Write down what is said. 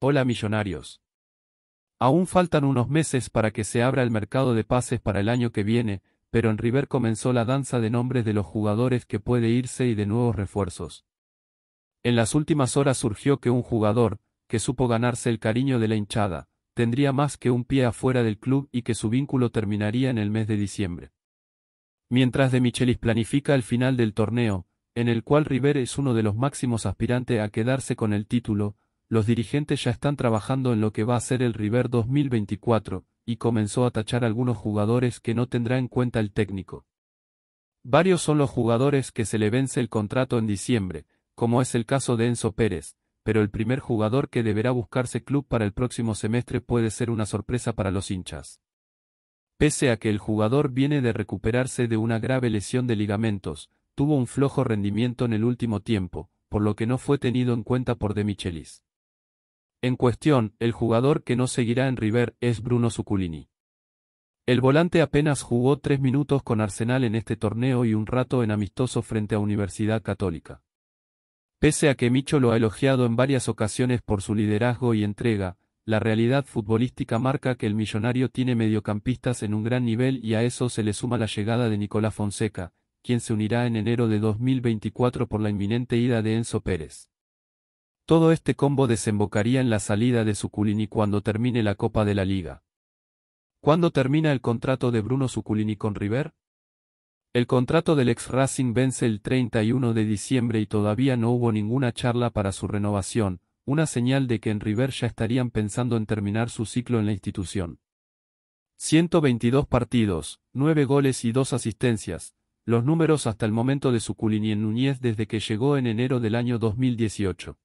Hola millonarios. Aún faltan unos meses para que se abra el mercado de pases para el año que viene, pero en River comenzó la danza de nombres de los jugadores que puede irse y de nuevos refuerzos. En las últimas horas surgió que un jugador, que supo ganarse el cariño de la hinchada, tendría más que un pie afuera del club y que su vínculo terminaría en el mes de diciembre. Mientras de Michelis planifica el final del torneo, en el cual River es uno de los máximos aspirantes a quedarse con el título, los dirigentes ya están trabajando en lo que va a ser el River 2024, y comenzó a tachar algunos jugadores que no tendrá en cuenta el técnico. Varios son los jugadores que se le vence el contrato en diciembre, como es el caso de Enzo Pérez, pero el primer jugador que deberá buscarse club para el próximo semestre puede ser una sorpresa para los hinchas. Pese a que el jugador viene de recuperarse de una grave lesión de ligamentos, tuvo un flojo rendimiento en el último tiempo, por lo que no fue tenido en cuenta por De Michelis. En cuestión, el jugador que no seguirá en River es Bruno Suculini. El volante apenas jugó tres minutos con Arsenal en este torneo y un rato en amistoso frente a Universidad Católica. Pese a que Micho lo ha elogiado en varias ocasiones por su liderazgo y entrega, la realidad futbolística marca que el millonario tiene mediocampistas en un gran nivel y a eso se le suma la llegada de Nicolás Fonseca, quien se unirá en enero de 2024 por la inminente ida de Enzo Pérez. Todo este combo desembocaría en la salida de Suculini cuando termine la Copa de la Liga. ¿Cuándo termina el contrato de Bruno Suculini con River? El contrato del ex Racing vence el 31 de diciembre y todavía no hubo ninguna charla para su renovación, una señal de que en River ya estarían pensando en terminar su ciclo en la institución. 122 partidos, 9 goles y 2 asistencias, los números hasta el momento de Suculini en Núñez desde que llegó en enero del año 2018.